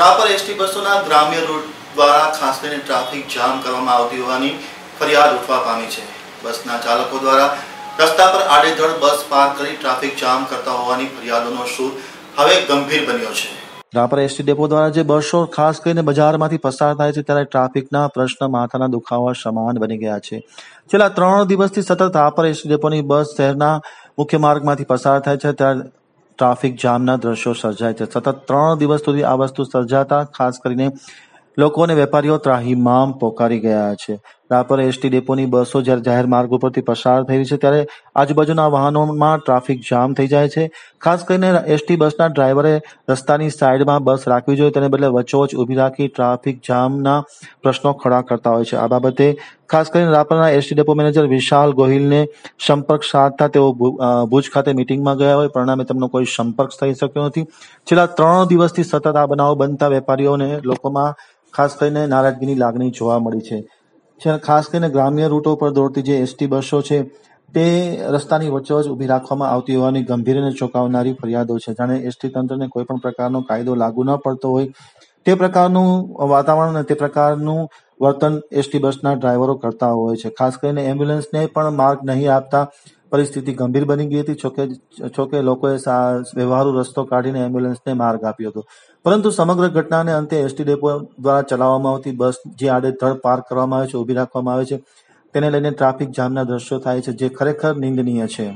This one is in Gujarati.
રાપર એસટી બસોના ગ્રામ્ય રૂટ દ્વારા ખાસ કરીને ટ્રાફિક જામ કરવામાં આવતી હોવાની ફરિયાદ ઉઠવા પામી છે બસના ચાલકો દ્વારા રસ્તા પર આડેધડ બસ પાર્ક કરી ટ્રાફિક જામ કરતા હોવાની ફરિયાદોનો સૂર હવે ગંભીર બન્યો છે રાપર એસટી ડેપો દ્વારા જે બસો ખાસ કરીને બજારમાંથી પસાર થાય છે ત્યારે ટ્રાફિકના પ્રશ્ન માથાના દુખાવા સમાન બની ગયા છે છેલ્લા ત્રણ દિવસથી સતત રાપર એસટી ડેપોની બસ શહેરના મુખ્ય માર્ગમાંથી પસાર થાય છે ત્યારે ટ્રાફિક જામના દ્રશ્યો સર્જાય છે સતત ત્રણ દિવસ સુધી આ વસ્તુ સર્જાતા ખાસ કરીને લોકો અને વેપારીઓ ત્રાહીમામ પોકારી ગયા છે રાપર એસટી ડેપોની બસો જ્યારે જાહેર માર્ગ ઉપરથી પસાર થઈ રહી છે ત્યારે આજુબાજુના વાહનોમાં ટ્રાફિક જામ થઈ જાય છે ખાસ કરીને એસટી બસના ડ્રાઈવરે રસ્તાની સાઈડમાં બસ રાખવી જોઈએ તેને બદલે વચોવચ ઊભી રાખી ટ્રાફિક જામના પ્રશ્નો ખડા કરતા હોય છે આ બાબતે ખાસ કરીને રાપરના એસટી ડેપો મેનેજર વિશાલ ગોહિલને સંપર્ક સાધતા તેઓ ભુજ ખાતે મિટિંગમાં ગયા હોય પરિણામે તેમનો કોઈ સંપર્ક થઈ શક્યો નથી છેલ્લા ત્રણ દિવસથી સતત આ બનાવો બનતા વેપારીઓને લોકોમાં ખાસ કરીને નારાજગીની લાગણી જોવા મળી છે છે ખાસ કરીને ગ્રામ્ય રૂટો પર દોડતી જે એસટી બસો છે તે રસ્તાની જ ઊભી રાખવામાં આવતી હોવાની ગંભીર અને ચોંકાવનારી ફરિયાદો છે જાણે એસટી તંત્રને કોઈ પણ પ્રકારનો કાયદો લાગુ ન પડતો હોય તે પ્રકારનું વાતાવરણ અને તે પ્રકારનું વર્તન એસટી બસના ડ્રાઈવરો કરતા હોય છે ખાસ કરીને એમ્બ્યુલન્સને પણ માર્ગ નહીં આપતા પરિસ્થિતિ ગંભીર બની ગઈ હતી જોકે જોકે લોકોએ વ્યવહારુ રસ્તો કાઢીને એમ્બ્યુલન્સને માર્ગ આપ્યો હતો પરંતુ સમગ્ર ઘટનાને અંતે એસટી ડેપો દ્વારા ચલાવવામાં આવતી બસ જે આડેધડ પાર્ક કરવામાં આવે છે ઊભી રાખવામાં આવે છે તેને લઈને ટ્રાફિક જામના દ્રશ્યો થાય છે જે ખરેખર નિંદનીય છે